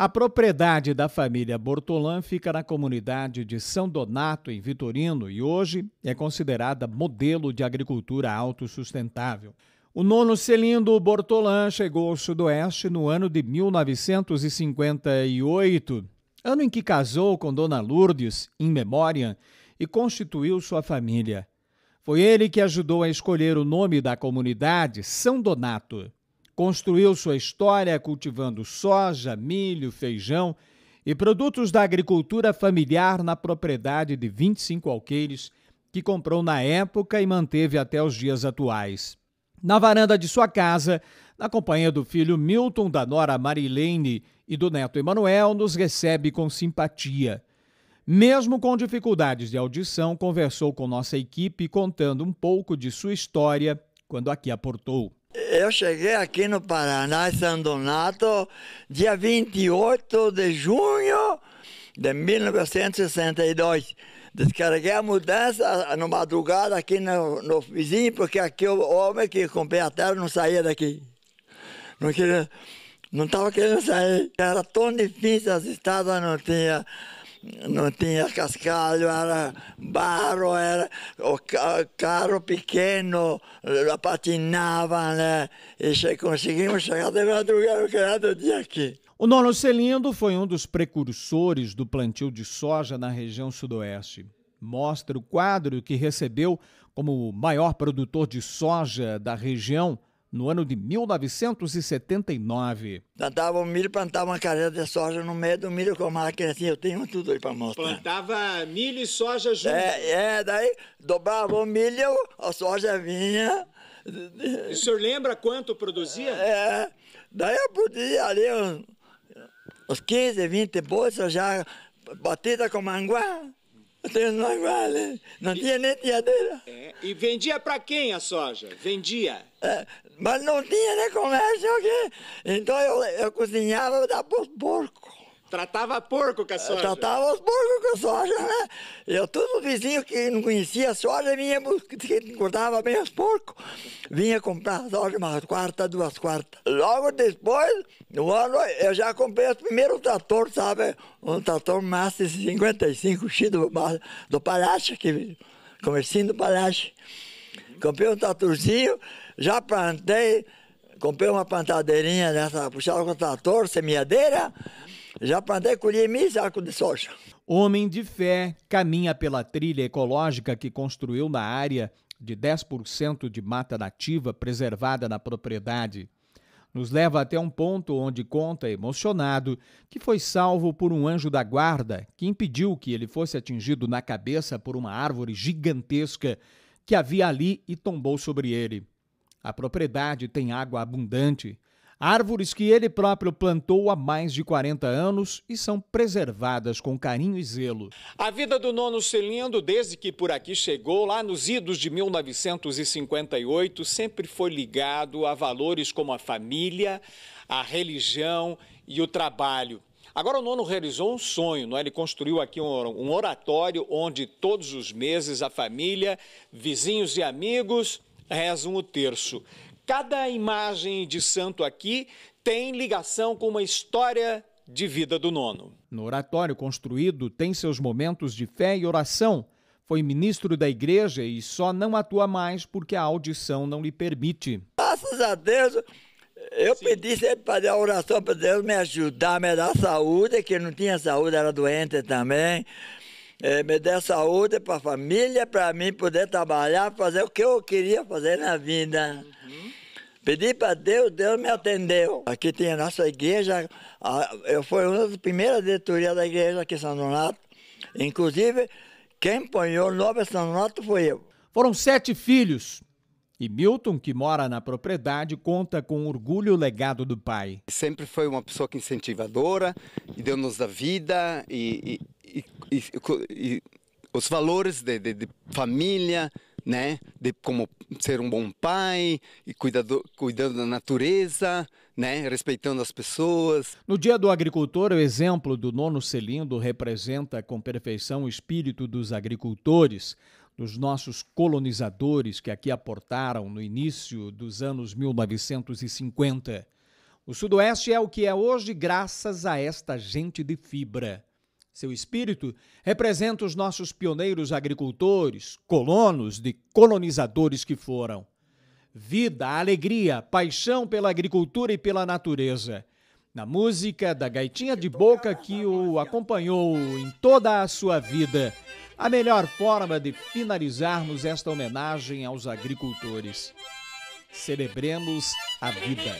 A propriedade da família Bortolã fica na comunidade de São Donato, em Vitorino, e hoje é considerada modelo de agricultura autossustentável. O nono cilindro Bortolã chegou ao Sudoeste no ano de 1958, ano em que casou com Dona Lourdes, em memória, e constituiu sua família. Foi ele que ajudou a escolher o nome da comunidade, São Donato. Construiu sua história cultivando soja, milho, feijão e produtos da agricultura familiar na propriedade de 25 alqueires que comprou na época e manteve até os dias atuais. Na varanda de sua casa, na companhia do filho Milton, da nora Marilene e do neto Emanuel, nos recebe com simpatia. Mesmo com dificuldades de audição, conversou com nossa equipe contando um pouco de sua história quando aqui aportou. Eu cheguei aqui no Paraná, em São Donato, dia 28 de junho de 1962. Descarreguei a mudança na madrugada aqui no, no, vizinho, porque aqui o homem que comprei a terra não saía daqui. Não queria, não estava querendo sair. Era tão difícil as estradas, não tinha não tinha cascalho, era barro, era o carro pequeno, patinava, né? E che conseguimos chegar de madrugada o do dia aqui. O nono Celindo foi um dos precursores do plantio de soja na região sudoeste. Mostra o quadro que recebeu como o maior produtor de soja da região no ano de 1979. Plantava milho, plantava uma carreira de soja no meio do milho com a máquina assim, eu tenho tudo aí para mostrar. Plantava milho e soja junto. É, é daí dobrava o milho, a soja vinha. E o senhor lembra quanto produzia? É, daí eu podia ali uns, uns 15, 20 bolsas já batida com manguá. ali, não e, tinha nem tiadeira. É, e vendia para quem a soja? Vendia? É, mas não tinha nem comércio aqui. Então eu, eu cozinhava da porco. Tratava porco com a soja? Eu tratava os porcos com a soja, né? Eu, todo vizinho que não conhecia a soja, vinha, que cortava bem os porcos, vinha comprar a soja umas quartas, duas quartas. Logo depois, no ano, eu já comprei o primeiro trator, sabe? Um trator Massa 55X do, do palácio que, comercinho do Palhaça. Comprei um tatuzinho, já plantei, comprei uma plantadeirinha nessa, puxava com trator, semeadeira, já plantei, colhi mil sacos de soja. Homem de fé caminha pela trilha ecológica que construiu na área de 10% de mata nativa preservada na propriedade. Nos leva até um ponto onde conta, emocionado, que foi salvo por um anjo da guarda que impediu que ele fosse atingido na cabeça por uma árvore gigantesca que havia ali e tombou sobre ele. A propriedade tem água abundante, árvores que ele próprio plantou há mais de 40 anos e são preservadas com carinho e zelo. A vida do nono Celindo, desde que por aqui chegou, lá nos idos de 1958, sempre foi ligado a valores como a família, a religião e o trabalho. Agora o nono realizou um sonho, não é? ele construiu aqui um oratório onde todos os meses a família, vizinhos e amigos rezam o terço. Cada imagem de santo aqui tem ligação com uma história de vida do nono. No oratório construído tem seus momentos de fé e oração. Foi ministro da igreja e só não atua mais porque a audição não lhe permite. Graças a Deus, eu Sim. pedi sempre para dar oração para Deus me ajudar, me dar saúde, que não tinha saúde, era doente também. É, me dar saúde para a família, para mim poder trabalhar, fazer o que eu queria fazer na vida. Uhum. Pedi para Deus, Deus me atendeu. Aqui tem a nossa igreja, a, eu fui uma das primeiras diretorias da igreja aqui em São Donato. Inclusive, quem ponhou o nome São Donato foi eu. Foram sete filhos, e Milton, que mora na propriedade, conta com orgulho o legado do pai. Sempre foi uma pessoa que incentivadora e deu-nos a vida e, e, e, e, os valores de, de, de família, né? De como ser um bom pai e cuidado, cuidando da natureza, né? Respeitando as pessoas. No Dia do Agricultor, o exemplo do nono Celindo representa com perfeição o espírito dos agricultores dos nossos colonizadores que aqui aportaram no início dos anos 1950. O Sudoeste é o que é hoje graças a esta gente de fibra. Seu espírito representa os nossos pioneiros agricultores, colonos de colonizadores que foram. Vida, alegria, paixão pela agricultura e pela natureza. Na música da gaitinha de boca que o acompanhou em toda a sua vida a melhor forma de finalizarmos esta homenagem aos agricultores. Celebremos a vida.